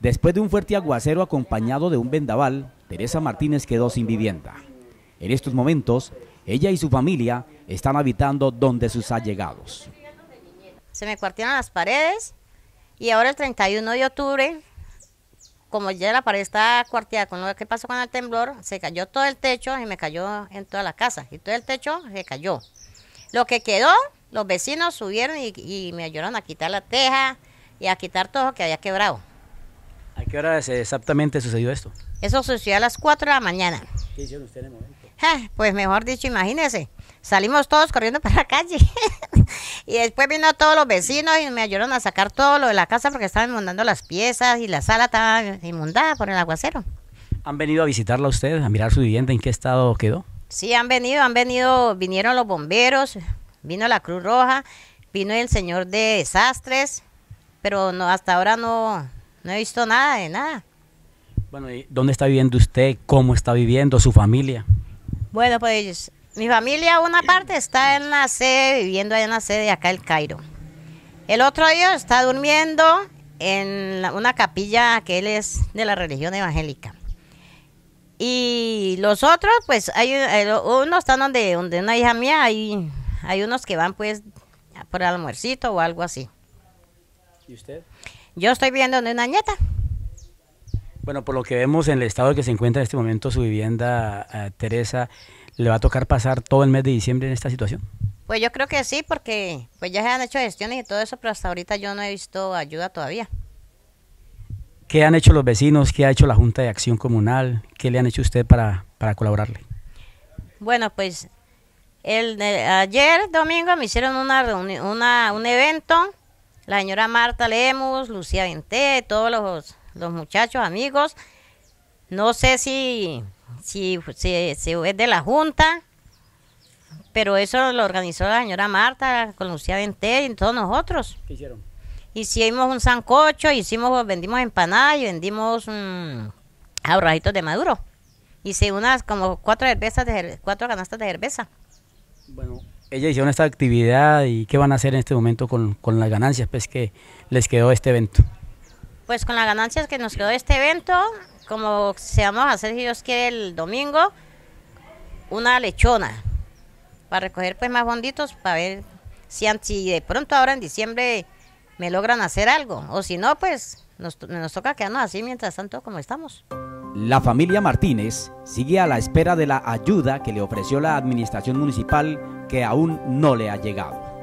Después de un fuerte aguacero acompañado de un vendaval, Teresa Martínez quedó sin vivienda. En estos momentos, ella y su familia están habitando donde sus allegados. Se me cuartieron las paredes y ahora el 31 de octubre, como ya la pared está cuarteada con lo que pasó con el temblor, se cayó todo el techo y me cayó en toda la casa y todo el techo se cayó. Lo que quedó, los vecinos subieron y, y me ayudaron a quitar la teja y a quitar todo lo que había quebrado qué hora exactamente sucedió esto? Eso sucedió a las 4 de la mañana. ¿Qué ustedes en momento? pues mejor dicho, imagínense, Salimos todos corriendo para la calle. y después vino todos los vecinos y me ayudaron a sacar todo lo de la casa porque estaban inundando las piezas y la sala estaba inundada por el aguacero. ¿Han venido a visitarla ustedes, a mirar su vivienda? ¿En qué estado quedó? Sí, han venido, han venido, vinieron los bomberos, vino la Cruz Roja, vino el señor de desastres, pero no, hasta ahora no, no he visto nada de nada. Bueno, dónde está viviendo usted? ¿Cómo está viviendo su familia? Bueno, pues mi familia, una parte está en la sede, viviendo allá en la sede de acá el Cairo. El otro día está durmiendo en una capilla que él es de la religión evangélica. Y los otros, pues hay unos están donde, donde una hija mía, hay, hay unos que van pues por el almuercito o algo así. ¿Y usted? Yo estoy viviendo en una nieta. Bueno, por lo que vemos en el estado que se encuentra en este momento su vivienda, eh, Teresa, ¿le va a tocar pasar todo el mes de diciembre en esta situación? Pues yo creo que sí, porque pues ya se han hecho gestiones y todo eso, pero hasta ahorita yo no he visto ayuda todavía. ¿Qué han hecho los vecinos? ¿Qué ha hecho la Junta de Acción Comunal? ¿Qué le han hecho usted para, colaborarle? Bueno, pues ayer domingo me hicieron una, una un evento la señora Marta Lemus, Lucía Venté, todos los, muchachos, amigos. No sé si, si, si, es de la Junta, pero eso lo organizó la señora Marta con Lucía Venté y todos nosotros. ¿Qué hicieron? Hicimos un sancocho, hicimos, vendimos empanadas y vendimos un mm, ahorrajitos de maduro. Hice unas como cuatro cervezas de cuatro canastas de cerveza. Bueno, ella hicieron esta actividad y qué van a hacer en este momento con, las ganancias pues, que les quedó este evento. Pues con las ganancias que nos quedó este evento, como se a hacer, si Dios quiere, el domingo, una lechona para recoger pues más bonditos para ver si, si de pronto ahora en diciembre me logran hacer algo o si no, pues nos, nos toca quedarnos así mientras tanto como estamos. La familia Martínez sigue a la espera de la ayuda que le ofreció la administración municipal que aún no le ha llegado.